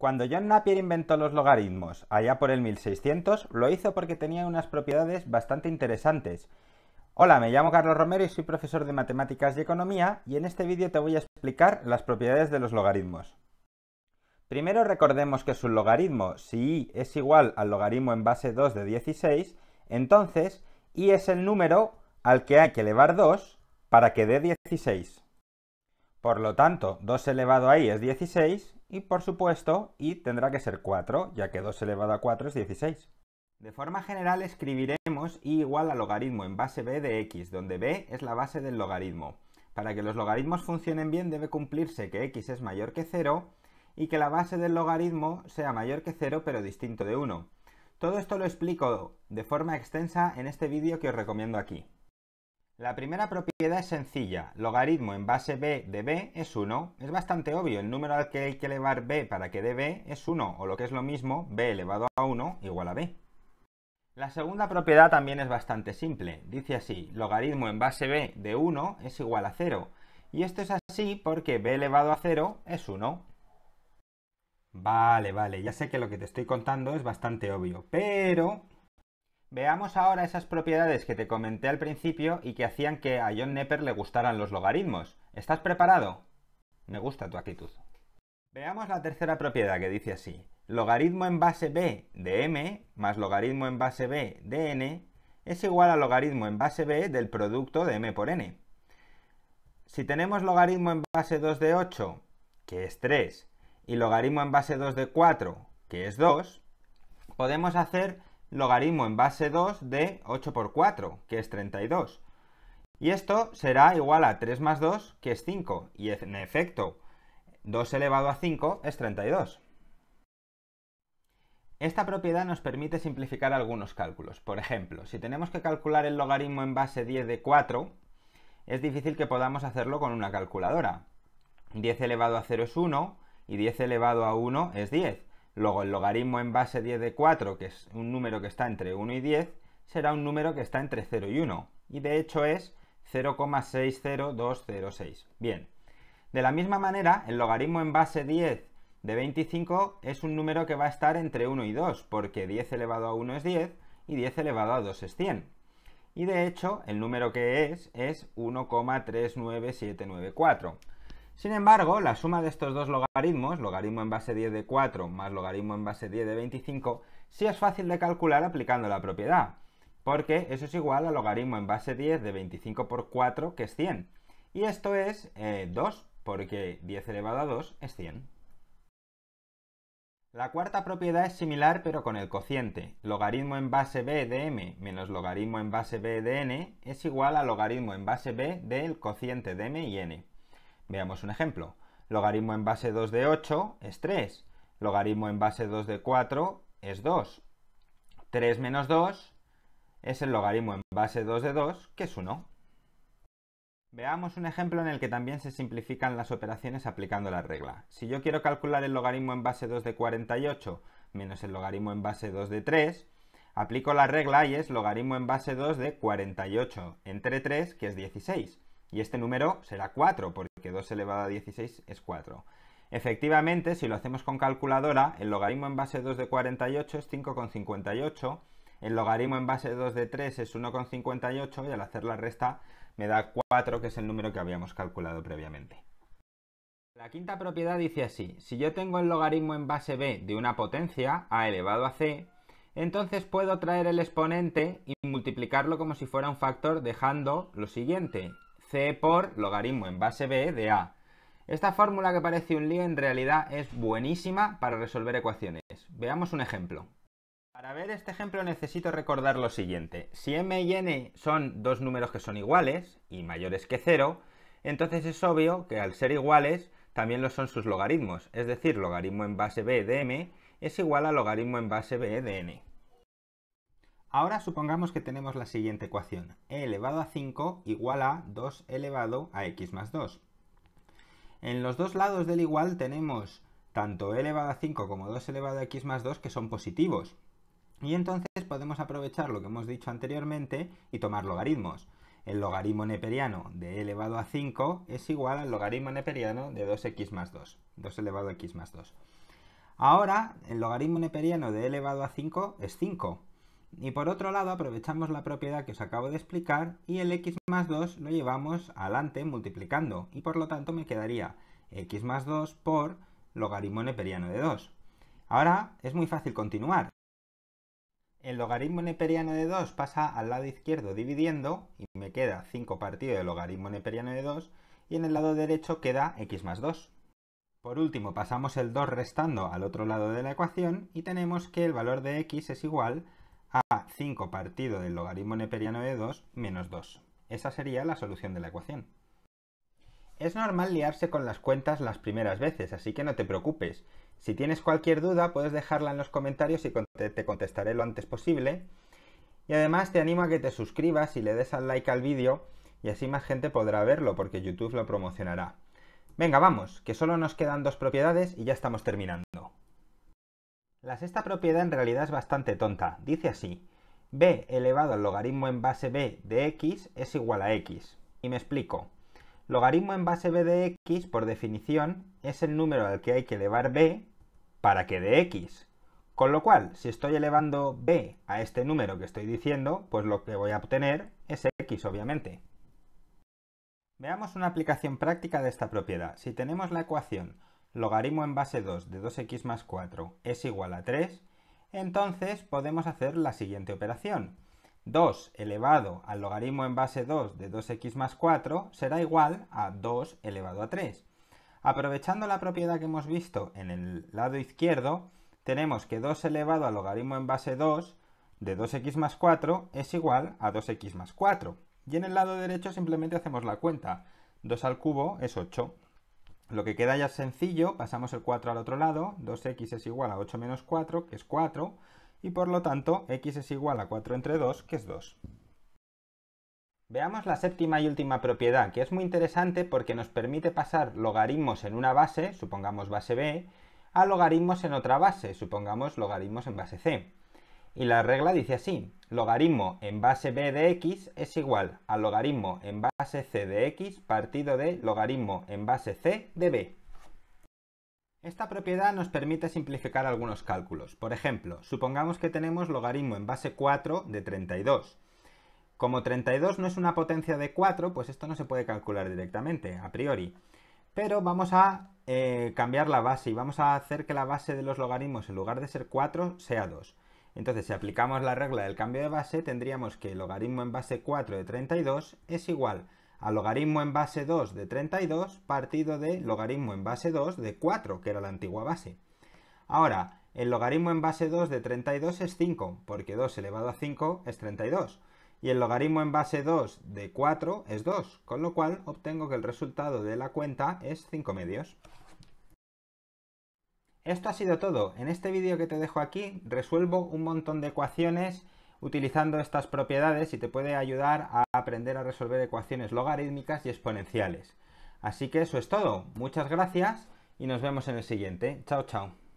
Cuando John Napier inventó los logaritmos, allá por el 1600, lo hizo porque tenía unas propiedades bastante interesantes. Hola, me llamo Carlos Romero y soy profesor de matemáticas y economía, y en este vídeo te voy a explicar las propiedades de los logaritmos. Primero recordemos que su logaritmo, si i es igual al logaritmo en base 2 de 16, entonces i es el número al que hay que elevar 2 para que dé 16. Por lo tanto, 2 elevado a i es 16 y por supuesto, y tendrá que ser 4, ya que 2 elevado a 4 es 16. De forma general escribiremos igual a logaritmo en base b de x, donde b es la base del logaritmo. Para que los logaritmos funcionen bien debe cumplirse que x es mayor que 0 y que la base del logaritmo sea mayor que 0 pero distinto de 1. Todo esto lo explico de forma extensa en este vídeo que os recomiendo aquí. La primera propiedad es sencilla. Logaritmo en base b de b es 1. Es bastante obvio, el número al que hay que elevar b para que dé b es 1, o lo que es lo mismo, b elevado a 1 igual a b. La segunda propiedad también es bastante simple. Dice así, logaritmo en base b de 1 es igual a 0. Y esto es así porque b elevado a 0 es 1. Vale, vale, ya sé que lo que te estoy contando es bastante obvio, pero Veamos ahora esas propiedades que te comenté al principio y que hacían que a John Nepper le gustaran los logaritmos. ¿Estás preparado? Me gusta tu actitud. Veamos la tercera propiedad que dice así. Logaritmo en base b de m más logaritmo en base b de n es igual al logaritmo en base b del producto de m por n. Si tenemos logaritmo en base 2 de 8, que es 3, y logaritmo en base 2 de 4, que es 2, podemos hacer logaritmo en base 2 de 8 por 4, que es 32. Y esto será igual a 3 más 2, que es 5, y en efecto, 2 elevado a 5 es 32. Esta propiedad nos permite simplificar algunos cálculos. Por ejemplo, si tenemos que calcular el logaritmo en base 10 de 4, es difícil que podamos hacerlo con una calculadora. 10 elevado a 0 es 1 y 10 elevado a 1 es 10. Luego el logaritmo en base 10 de 4, que es un número que está entre 1 y 10, será un número que está entre 0 y 1. Y de hecho es 0,60206. Bien. De la misma manera, el logaritmo en base 10 de 25 es un número que va a estar entre 1 y 2, porque 10 elevado a 1 es 10 y 10 elevado a 2 es 100. Y de hecho, el número que es es 1,39794. Sin embargo, la suma de estos dos logaritmos, logaritmo en base 10 de 4 más logaritmo en base 10 de 25, sí es fácil de calcular aplicando la propiedad, porque eso es igual al logaritmo en base 10 de 25 por 4, que es 100. Y esto es 2, eh, porque 10 elevado a 2 es 100. La cuarta propiedad es similar pero con el cociente. Logaritmo en base b de m menos logaritmo en base b de n es igual al logaritmo en base b del cociente de m y n. Veamos un ejemplo. Logaritmo en base 2 de 8 es 3. Logaritmo en base 2 de 4 es 2. 3 menos 2 es el logaritmo en base 2 de 2, que es 1. Veamos un ejemplo en el que también se simplifican las operaciones aplicando la regla. Si yo quiero calcular el logaritmo en base 2 de 48 menos el logaritmo en base 2 de 3, aplico la regla y es logaritmo en base 2 de 48 entre 3, que es 16. Y este número será 4, porque 2 elevado a 16 es 4. Efectivamente, si lo hacemos con calculadora, el logaritmo en base 2 de 48 es 5,58, el logaritmo en base 2 de 3 es 1,58 y al hacer la resta me da 4, que es el número que habíamos calculado previamente. La quinta propiedad dice así, si yo tengo el logaritmo en base b de una potencia, a elevado a c, entonces puedo traer el exponente y multiplicarlo como si fuera un factor dejando lo siguiente, C por logaritmo en base B de A. Esta fórmula que parece un lío en realidad es buenísima para resolver ecuaciones. Veamos un ejemplo. Para ver este ejemplo necesito recordar lo siguiente. Si m y n son dos números que son iguales y mayores que 0, entonces es obvio que al ser iguales también lo son sus logaritmos, es decir, logaritmo en base b de m es igual a logaritmo en base b de n. Ahora supongamos que tenemos la siguiente ecuación, e elevado a 5 igual a 2 elevado a x más 2. En los dos lados del igual tenemos tanto e elevado a 5 como 2 elevado a x más 2 que son positivos. Y entonces podemos aprovechar lo que hemos dicho anteriormente y tomar logaritmos. El logaritmo neperiano de e elevado a 5 es igual al logaritmo neperiano de 2x más 2, 2 elevado a x más 2. Ahora, el logaritmo neperiano de e elevado a 5 es 5, y por otro lado aprovechamos la propiedad que os acabo de explicar y el x más 2 lo llevamos adelante multiplicando y por lo tanto me quedaría x más 2 por logaritmo neperiano de 2. Ahora es muy fácil continuar. El logaritmo neperiano de 2 pasa al lado izquierdo dividiendo y me queda 5 partido del logaritmo neperiano de 2 y en el lado derecho queda x más 2. Por último pasamos el 2 restando al otro lado de la ecuación y tenemos que el valor de x es igual a 5 partido del logaritmo neperiano de 2 menos 2. Esa sería la solución de la ecuación. Es normal liarse con las cuentas las primeras veces, así que no te preocupes. Si tienes cualquier duda, puedes dejarla en los comentarios y te contestaré lo antes posible. Y además te animo a que te suscribas y le des al like al vídeo y así más gente podrá verlo porque YouTube lo promocionará. Venga, vamos, que solo nos quedan dos propiedades y ya estamos terminando. La sexta propiedad en realidad es bastante tonta. Dice así, b elevado al logaritmo en base b de x es igual a x. Y me explico. Logaritmo en base b de x, por definición, es el número al que hay que elevar b para que dé x. Con lo cual, si estoy elevando b a este número que estoy diciendo, pues lo que voy a obtener es x, obviamente. Veamos una aplicación práctica de esta propiedad. Si tenemos la ecuación logaritmo en base 2 de 2x más 4 es igual a 3, entonces podemos hacer la siguiente operación. 2 elevado al logaritmo en base 2 de 2x más 4 será igual a 2 elevado a 3. Aprovechando la propiedad que hemos visto en el lado izquierdo, tenemos que 2 elevado al logaritmo en base 2 de 2x más 4 es igual a 2x más 4. Y en el lado derecho simplemente hacemos la cuenta. 2 al cubo es 8. Lo que queda ya es sencillo, pasamos el 4 al otro lado, 2x es igual a 8 menos 4, que es 4, y por lo tanto x es igual a 4 entre 2, que es 2. Veamos la séptima y última propiedad, que es muy interesante porque nos permite pasar logaritmos en una base, supongamos base b, a logaritmos en otra base, supongamos logaritmos en base c. Y la regla dice así, logaritmo en base b de x es igual al logaritmo en base c de x partido de logaritmo en base c de b. Esta propiedad nos permite simplificar algunos cálculos. Por ejemplo, supongamos que tenemos logaritmo en base 4 de 32. Como 32 no es una potencia de 4, pues esto no se puede calcular directamente, a priori. Pero vamos a eh, cambiar la base y vamos a hacer que la base de los logaritmos, en lugar de ser 4, sea 2. Entonces, si aplicamos la regla del cambio de base, tendríamos que el logaritmo en base 4 de 32 es igual al logaritmo en base 2 de 32 partido de logaritmo en base 2 de 4, que era la antigua base. Ahora, el logaritmo en base 2 de 32 es 5, porque 2 elevado a 5 es 32. Y el logaritmo en base 2 de 4 es 2, con lo cual obtengo que el resultado de la cuenta es 5 medios. Esto ha sido todo. En este vídeo que te dejo aquí resuelvo un montón de ecuaciones utilizando estas propiedades y te puede ayudar a aprender a resolver ecuaciones logarítmicas y exponenciales. Así que eso es todo. Muchas gracias y nos vemos en el siguiente. Chao, chao.